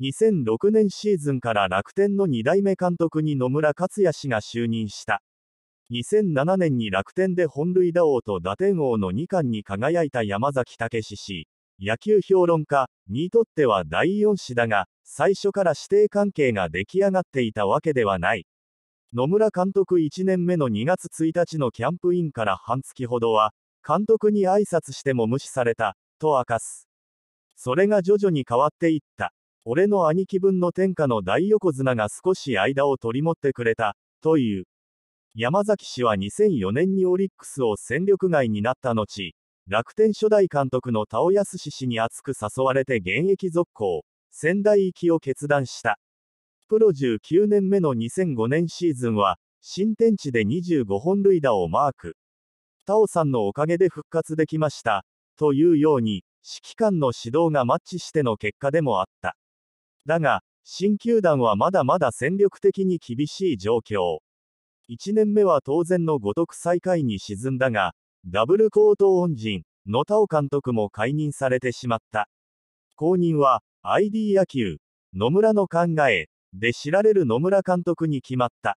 2006年シーズンから楽天の2代目監督に野村克也氏が就任した。2007年に楽天で本塁打王と打点王の2冠に輝いた山崎武史氏、野球評論家にとっては第4子だが、最初から師弟関係が出来上がっていたわけではない。野村監督1年目の2月1日のキャンプインから半月ほどは、監督に挨拶しても無視された、と明かす。それが徐々に変わっていった。俺の兄貴分の天下の大横綱が少し間を取り持ってくれた、という。山崎氏は2004年にオリックスを戦力外になった後、楽天初代監督の田尾康氏に熱く誘われて現役続行、仙台行きを決断した。プロ19年目の2005年シーズンは、新天地で25本塁打をマーク。田尾さんのおかげで復活できました。というように、指揮官の指導がマッチしての結果でもあった。だが、新球団はまだまだ戦力的に厳しい状況。1年目は当然のごとく最下位に沈んだが、ダブルコート恩人、野田尾監督も解任されてしまった。後任は、ID 野球、野村の考え、で知られる野村監督に決まった。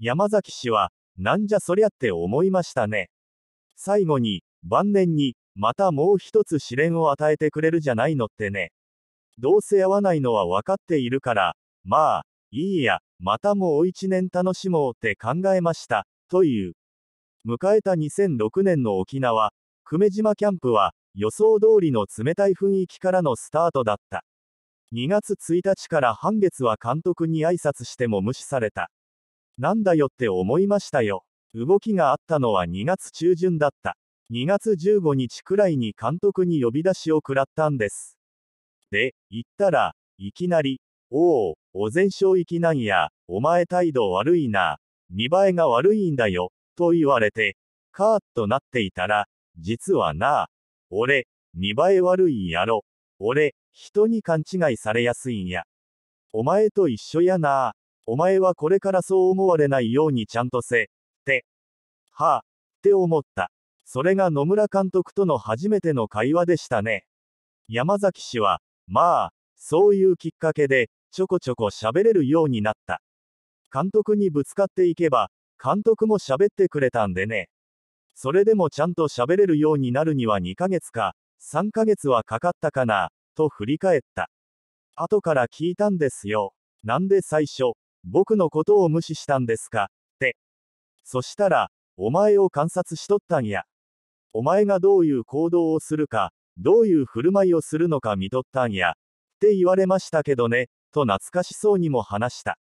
山崎氏は、なんじゃそりゃって思いましたね。最後に、晩年に、またもう一つ試練を与えてくれるじゃないのってね。どうせ会わないのは分かっているから、まあ、いいや、またもう一年楽しもうって考えました、という。迎えた2006年の沖縄、久米島キャンプは、予想通りの冷たい雰囲気からのスタートだった。2月1日から半月は監督に挨拶しても無視された。なんだよって思いましたよ。動きがあったのは2月中旬だった。2月15日くらいに監督に呼び出しを食らったんです。で、言ったら、いきなり、おお、お前正域なんや、お前態度悪いな、見栄えが悪いんだよ、と言われて、カーッとなっていたら、実はな、俺、見栄え悪いやろ、俺、人に勘違いされやすいんや。お前と一緒やな、お前はこれからそう思われないようにちゃんとせ、って、はあ、って思った。それが野村監督との初めての会話でしたね。山崎氏は、まあ、そういうきっかけで、ちょこちょこ喋れるようになった。監督にぶつかっていけば、監督も喋ってくれたんでね。それでもちゃんと喋れるようになるには2ヶ月か、3ヶ月はかかったかな、と振り返った。後から聞いたんですよ。なんで最初、僕のことを無視したんですか、って。そしたら、お前を観察しとったんや。お前がどういう行動をするか、どういう振る舞いをするのか見とったんや。って言われましたけどね、と懐かしそうにも話した。